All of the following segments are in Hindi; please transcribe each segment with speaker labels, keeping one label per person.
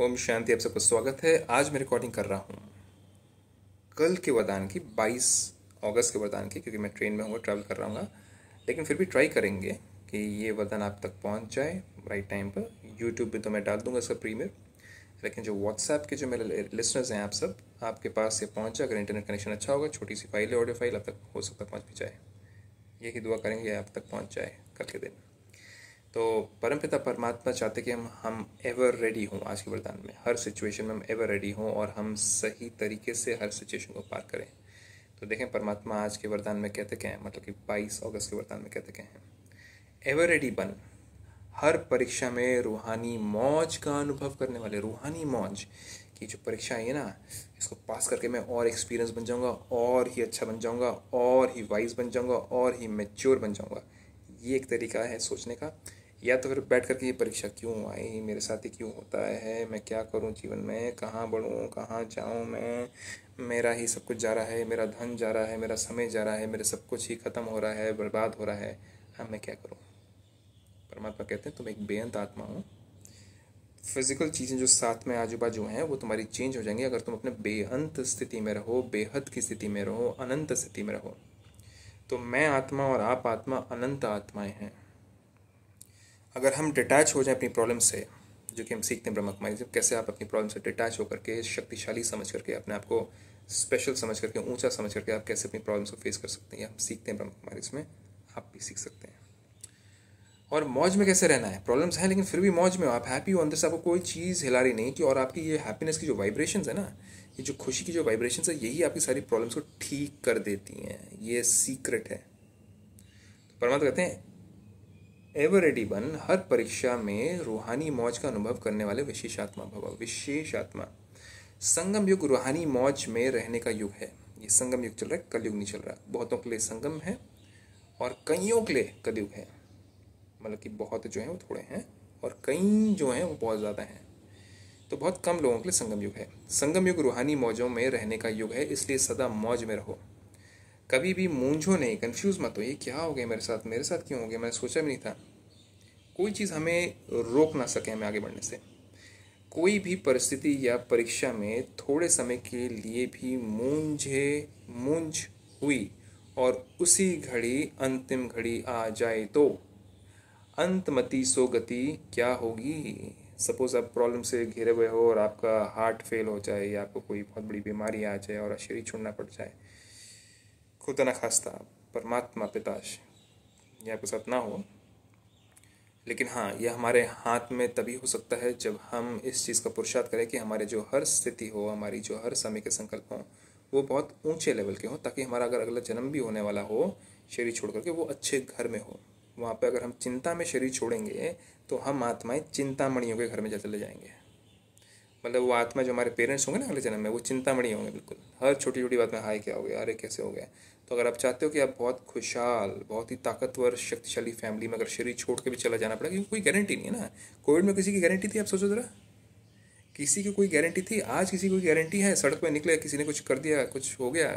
Speaker 1: ओम शांति आप सबका स्वागत है आज मैं रिकॉर्डिंग कर रहा हूँ कल के वरदान की 22 अगस्त के वरदान की क्योंकि मैं ट्रेन में हूँ ट्रैवल कर रहा हूँ लेकिन फिर भी ट्राई करेंगे कि ये वरदान आप तक पहुँच जाए राइट टाइम पर यूट्यूब पे तो मैं डाल दूँगा इसका प्रीमियर लेकिन जो व्हाट्सएप के जो मेरे लिसनर्स हैं आप सब आपके पास से पहुँच जाए अगर इंटरनेट कनेक्शन अच्छा होगा छोटी सी फाइल है ऑडियो फाइल अब तक हो सकता पहुँच भी जाए यही दुआ करेंगे आप तक पहुँच जाए कल के दिन तो परमपिता परमात्मा चाहते कि हम हम एवर रेडी हों आज के वरदान में हर सिचुएशन में हम एवर रेडी हों और हम सही तरीके से हर सिचुएशन को पार करें तो देखें परमात्मा आज के वरदान में कहते क्या हैं मतलब कि 22 अगस्त के वरदान में कहते क्या हैं एवर रेडी बन हर परीक्षा में रूहानी मौज का अनुभव करने वाले रूहानी मौज कि जो परीक्षा है ना इसको पास करके मैं और एक्सपीरियंस बन जाऊँगा और ही अच्छा बन जाऊँगा और ही वाइज बन जाऊँगा और ही मेच्योर बन जाऊँगा ये एक तरीका है सोचने का या तो फिर बैठ करके ये परीक्षा क्यों आई मेरे साथ ही क्यों होता है मैं क्या करूं जीवन में कहाँ बढ़ूँ कहाँ जाऊँ मैं मेरा ही सब कुछ जा रहा है मेरा धन जा रहा है मेरा समय जा रहा है मेरा सब कुछ ही ख़त्म हो रहा है बर्बाद हो रहा है अब मैं क्या करूँ परमात्मा कहते हैं तुम एक बेअंत आत्मा हो फिज़िकल चीज़ें जो साथ में आजू बाजू हैं वो तुम्हारी चेंज हो जाएंगी अगर तुम अपने बेअंत स्थिति में रहो बेहद की स्थिति में रहो अनंत स्थिति में रहो तो मैं आत्मा और आप आत्मा अनंत आत्माएं हैं अगर हम डिटैच हो जाए अपनी प्रॉब्लम से जो कि हम सीखते हैं ब्रह्म कुमारी कैसे आप अपनी प्रॉब्लम से डिटैच होकर के शक्तिशाली समझ करके अपने आप को स्पेशल समझ करके ऊंचा समझ करके आप कैसे अपनी प्रॉब्लम्स को फेस कर सकते हैं या हम सीखते हैं ब्रह्म कुमारी इसमें आप भी सीख सकते हैं और मौज में कैसे रहना है प्रॉब्लम्स हैं लेकिन फिर भी मौज में हो आप हैप्पी हो अंदर से आपको कोई चीज़ हिला रही नहीं कि और आपकी ये हैप्पीनेस की जो वाइब्रेशन है ना ये जो खुशी की जो वाइब्रेशन है यही आपकी सारी प्रॉब्लम्स को ठीक कर देती हैं ये सीक्रेट है तो परमात्मा कहते हैं बन हर परीक्षा में रूहानी मौज का अनुभव करने वाले विशेषात्मा भव विशेषात्मा संगम युग रूहानी मौज में रहने का युग है ये संगम युग चल रहा है कलयुग नहीं चल रहा बहुतों के लिए संगम है और कईयों के लिए कलयुग है मतलब कि बहुत जो हैं वो थोड़े हैं और कई जो हैं वो बहुत ज़्यादा हैं तो बहुत कम लोगों के लिए संगम युग है संगम युग रूहानी मौजों में रहने का युग है इसलिए सदा मौज में रहो कभी भी मूंझो नहीं कन्फ्यूज़ मत हो ये क्या हो गया मेरे साथ मेरे साथ क्यों हो गया मैंने सोचा भी नहीं था कोई चीज़ हमें रोक ना सके हमें आगे बढ़ने से कोई भी परिस्थिति या परीक्षा में थोड़े समय के लिए भी मूंझे मूंझ हुई और उसी घड़ी अंतिम घड़ी आ जाए तो अंतमति सो गति क्या होगी सपोज़ आप प्रॉब्लम से घिरे हुए हो और आपका हार्ट फेल हो जाए या आपको कोई बहुत बड़ी बीमारी आ जाए और शरीर छोड़ना पड़ जाए खुदा न खास्ता परमात्मा पिताश या आपके साथ ना हो लेकिन हाँ यह हमारे हाथ में तभी हो सकता है जब हम इस चीज़ का पुरुषार्थ करें कि हमारे जो हर स्थिति हो हमारी जो हर समय के संकल्प हों वो बहुत ऊंचे लेवल के हों ताकि हमारा अगर अगला जन्म भी होने वाला हो शरीर छोड़ करके वो अच्छे घर में हो वहाँ पर अगर हम चिंता में शरीर छोड़ेंगे तो हम आत्माएं चिंतामणियों के घर में चले जाएंगे मतलब वो आत्मा जो हमारे पेरेंट्स होंगे ना अगले जन्म में वो चिंतामणि होंगे बिल्कुल हर छोटी छोटी बात में हाय क्या हो गया अरे कैसे हो गया तो अगर आप चाहते हो कि आप बहुत खुशहाल बहुत ही ताकतवर शक्तिशाली फैमिली में अगर शरीर छोड़ के भी चला जाना पड़ा क्योंकि कोई गारंटी नहीं है ना कोविड में किसी की गारंटी थी आप सोचो ज़रा किसी की कोई गारंटी थी आज किसी की कोई गारंटी है सड़क पर निकले किसी ने कुछ कर दिया कुछ हो गया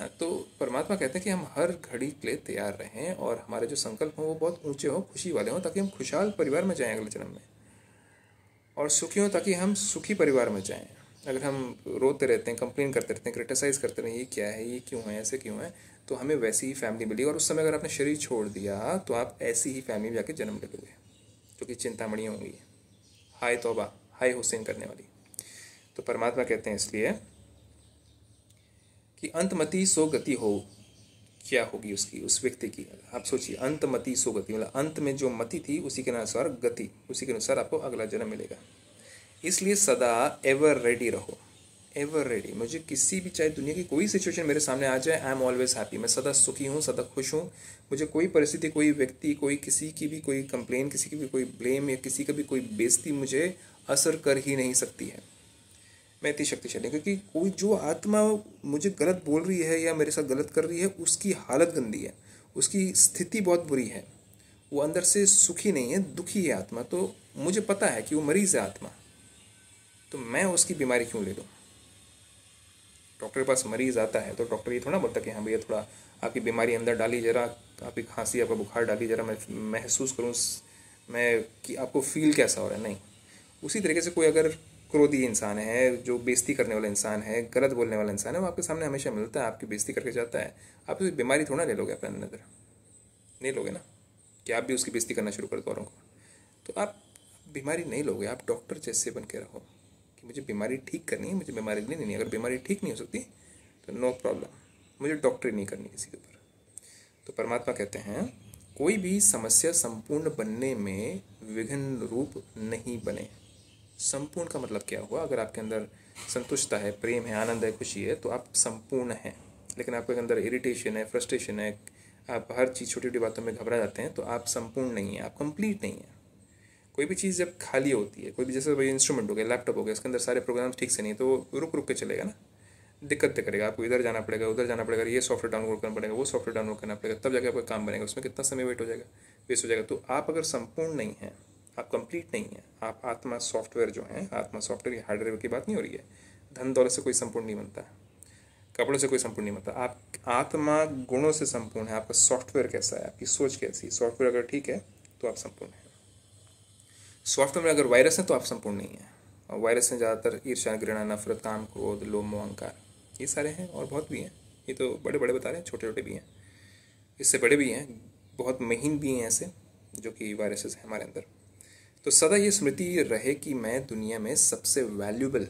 Speaker 1: ना तो परमात्मा कहते हैं कि हम हर घड़ी के लिए तैयार रहें और हमारे जो संकल्प हों वो बहुत ऊंचे हों खुशी वाले हों ताकि हम खुशहाल परिवार में जाएं अगले जन्म में और सुखी हों ताकि हम सुखी परिवार में जाएँ अगर हम रोते रहते हैं कंप्लेन करते रहते हैं क्रिटिसाइज़ करते रहें ये क्या है ये क्यों है ऐसे क्यों है तो हमें वैसी ही फैमिली मिली और उस समय अगर आपने शरीर छोड़ दिया तो आप ऐसी ही फैमिली में जाकर जन्म ले लोगे क्योंकि कि चिंतामणि होंगी हाय तोबा हाय हुसैन करने वाली तो परमात्मा कहते हैं इसलिए कि अंतमति सो गति हो क्या होगी उसकी उस व्यक्ति की आप सोचिए अंत मति सो गति मतलब अंत में जो मति थी उसी के अनुसार गति उसी के अनुसार आपको अगला जन्म मिलेगा इसलिए सदा एवर रेडी रहो एवर रेडी मुझे किसी भी चाहे दुनिया की कोई सिचुएशन मेरे सामने आ जाए आई एम ऑलवेज हैप्पी मैं सदा सुखी हूँ सदा खुश हूँ मुझे कोई परिस्थिति कोई व्यक्ति कोई किसी की भी कोई कंप्लेन किसी की भी कोई ब्लेम या किसी का भी कोई बेजती मुझे असर कर ही नहीं सकती है मैं इतनी शक्तिशाली क्योंकि कोई जो आत्मा मुझे गलत बोल रही है या मेरे साथ गलत कर रही है उसकी हालत गंदी है उसकी स्थिति बहुत बुरी है वो अंदर से सुखी नहीं है दुखी है आत्मा तो मुझे पता है कि वो मरीज़ है आत्मा तो मैं उसकी बीमारी क्यों ले लूँ डॉक्टर के पास मरीज़ आता है तो डॉक्टर ये थोड़ा बोलता कि हाँ भैया थोड़ा आपकी बीमारी अंदर डाली जरा आपकी खांसी आपका बुखार डाली जरा मैं महसूस करूँ मैं कि आपको फील कैसा हो रहा है नहीं उसी तरीके से कोई अगर क्रोधी इंसान है जो बेस्ती करने वाला इंसान है गलत बोलने वाला इंसान है वो आपके सामने हमेशा मिलता है आपकी बेस्ती करके जाता है आप उसकी तो बीमारी थोड़ा ले लोगे अपने अंदर नहीं लोगे ना कि आप भी उसकी बेस्ती करना शुरू कर दो औरों को तो आप बीमारी नहीं लोगे आप डॉक्टर जैसे बन के रहो कि मुझे बीमारी ठीक करनी है मुझे बीमारी नहीं लेनी अगर बीमारी ठीक नहीं हो सकती तो नो प्रॉब्लम मुझे डॉक्टरी नहीं करनी किसी के ऊपर तो परमात्मा कहते हैं कोई भी समस्या संपूर्ण बनने में विघ्न रूप नहीं बने संपूर्ण का मतलब क्या हुआ अगर आपके अंदर संतुष्टता है प्रेम है आनंद है खुशी है तो आप संपूर्ण हैं लेकिन आपके अंदर इरिटेशन है फ्रस्ट्रेशन है आप हर चीज़ छोटी छोटी बातों में घबरा जाते हैं तो आप संपूर्ण नहीं हैं आप कंप्लीट नहीं हैं कोई भी चीज़ जब खाली होती है कोई भी जैसे भाई इंस्ट्रूमेंट हो गया लैपटॉप हो गया उसके अंदर सारे प्रोग्राम्स ठीक से नहीं तो रुक रुक के चलेगा ना दिक्कत तो करेगा आपको इधर जाना पड़ेगा उधर जाना पड़ेगा ये सॉफ्टवेयर डाउनलोड करना पड़ेगा वो सॉफ्टवेयर डाउनलोड करना पड़ेगा तब जाके आपका काम बनेगा उसमें कितना समय वेट हो जाएगा वेस्ट हो जाएगा तो आप अगर संपूर्ण नहीं हैं आप कंप्लीट नहीं है आप आत्मा सॉफ्टवेयर जो है आत्मा सॉफ्टवेयर हार्डवेयर की बात नहीं हो रही है धन दौलत से कोई संपूर्ण नहीं बनता है कपड़ों से कोई संपूर्ण नहीं बनता आप आत्मा गुणों से संपूर्ण है आपका सॉफ्टवेयर कैसा है आपकी सोच कैसी है सॉफ्टवेयर अगर ठीक है तो आप संपूर्ण हैं सॉफ्टवेयर में अगर वायरस हैं तो आप संपूर्ण नहीं हैं और वायरस में ज़्यादातर ईर्षा घृणा नफरत काम क्रोध लोम अहंकार ये सारे हैं और बहुत भी हैं ये तो बड़े बड़े बता रहे हैं छोटे छोटे भी हैं इससे बड़े भी हैं बहुत महीन भी हैं ऐसे जो कि वायरसेस हैं हमारे अंदर तो सदा ये स्मृति रहे कि मैं दुनिया में सबसे वैल्यूबल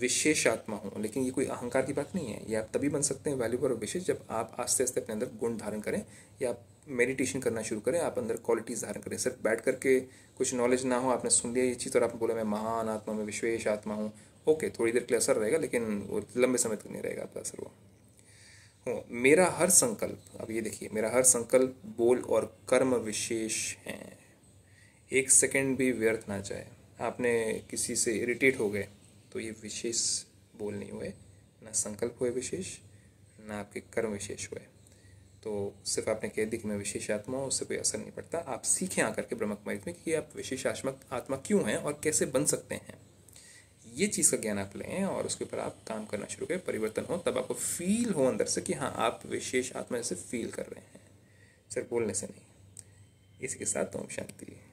Speaker 1: विशेष आत्मा हूँ लेकिन ये कोई अहंकार की बात नहीं है ये आप तभी बन सकते हैं वैल्यूबल और विशेष जब आप आस्ते आस्ते अपने अंदर गुण धारण करें या आप मेडिटेशन करना शुरू करें आप अंदर क्वालिटीज़ धारण करें सिर्फ बैठ करके कुछ नॉलेज ना हो आपने सुन लिया ये चीज़ और आपने बोला मैं महान आत्मा मैं विशेष आत्मा हूँ ओके थोड़ी देर के लिए असर रहेगा लेकिन वो लंबे समय तक नहीं रहेगा आपका असर वो हूँ मेरा हर संकल्प अब ये देखिए मेरा हर संकल्प बोल और कर्म विशेष हैं एक सेकंड भी व्यर्थ ना जाए आपने किसी से इरिटेट हो गए तो ये विशेष बोल नहीं हुए ना संकल्प हुए विशेष ना आपके कर्म विशेष हुए तो सिर्फ आपने कह दी कि मैं विशेष आत्मा हूँ उससे कोई असर नहीं पड़ता आप सीखें आकर के ब्रह्म कुमारी में कि आप विशेष आत्मा आत्मा क्यों हैं और कैसे बन सकते हैं ये चीज़ का ज्ञान आप लें और उसके ऊपर आप काम करना शुरू करें परिवर्तन हो तब आपको फील हो अंदर से कि हाँ आप विशेष आत्मा जैसे फील कर रहे हैं सिर्फ बोलने से नहीं इसके साथ ओम शांति